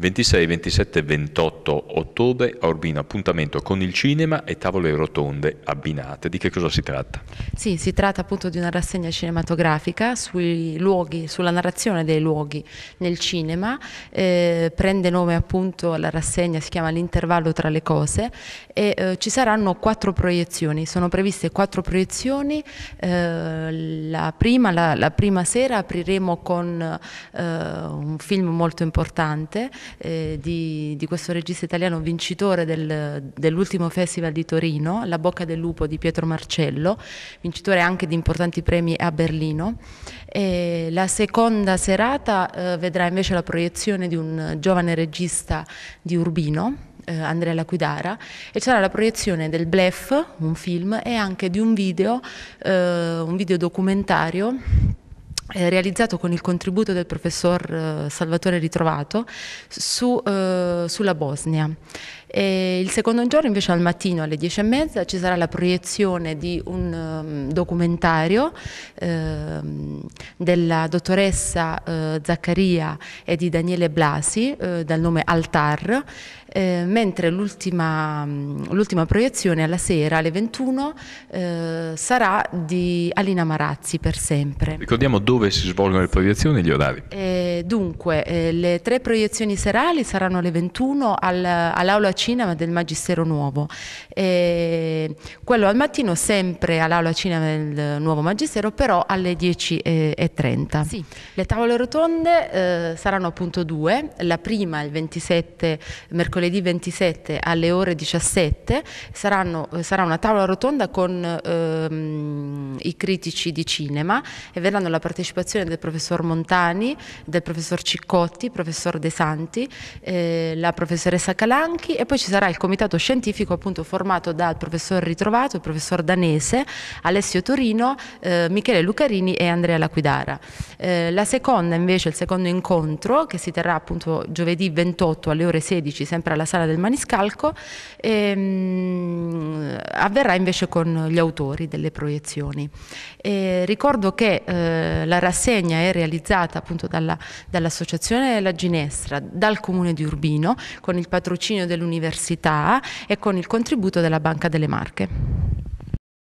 26, 27 e 28 ottobre a Urbino appuntamento con il cinema e tavole rotonde abbinate. Di che cosa si tratta? Sì, si tratta appunto di una rassegna cinematografica sui luoghi, sulla narrazione dei luoghi nel cinema. Eh, prende nome appunto la rassegna, si chiama L'intervallo tra le cose e eh, ci saranno quattro proiezioni. Sono previste quattro proiezioni. Eh, la, prima, la, la, prima, sera apriremo con eh, un film molto importante eh, di, di, questo regista italiano vincitore del, dell'ultimo festival di Torino, La bocca del lupo di Pietro Marcello, vincitore anche di importanti premi a Berlino. E la seconda serata eh, vedrà invece la proiezione di un giovane regista di Urbino, eh, Andrea Laquidara e sarà la proiezione del Blef, un film, e anche di un video, eh, un video documentario eh, realizzato con il contributo del professor eh, Salvatore Ritrovato su, eh, sulla Bosnia. E il secondo giorno invece al mattino alle 10.30 ci sarà la proiezione di un um, documentario eh, della dottoressa eh, Zaccaria e di Daniele Blasi eh, dal nome Altar, eh, mentre mm, l'ultima, proiezione alla sera alle 21 eh, sarà di Alina Marazzi per sempre. Ricordiamo dove si svolgono le proiezioni e gli orari. E eh, dunque, le tre proiezioni serali saranno alle 21 al, all'aula Cinema del Magistero Nuovo. E quello al mattino sempre all'Aula Cinema del Nuovo Magistero, però alle 10.30. Sì. Le tavole rotonde eh, saranno appunto due, la prima il 27, mercoledì 27 alle ore 17, saranno, eh, sarà una tavola rotonda con ehm, i critici di cinema e verranno la partecipazione del professor Montani, del professor Ciccotti, professor De Santi, eh, la professoressa Calanchi e poi ci sarà il comitato scientifico appunto formato dal professor Ritrovato, il professor Danese, Alessio Torino, eh, Michele Lucarini e Andrea Laquidara. Eh, la seconda invece, il secondo incontro che si terrà appunto giovedì 28 alle ore 16 sempre alla sala del Maniscalco, ehm, avverrà invece con gli autori delle proiezioni. E ricordo che eh, la rassegna è realizzata appunto dall'associazione dall La Ginestra, dal comune di Urbino, con il patrocinio dell'Università dell'università e con il contributo della Banca delle Marche.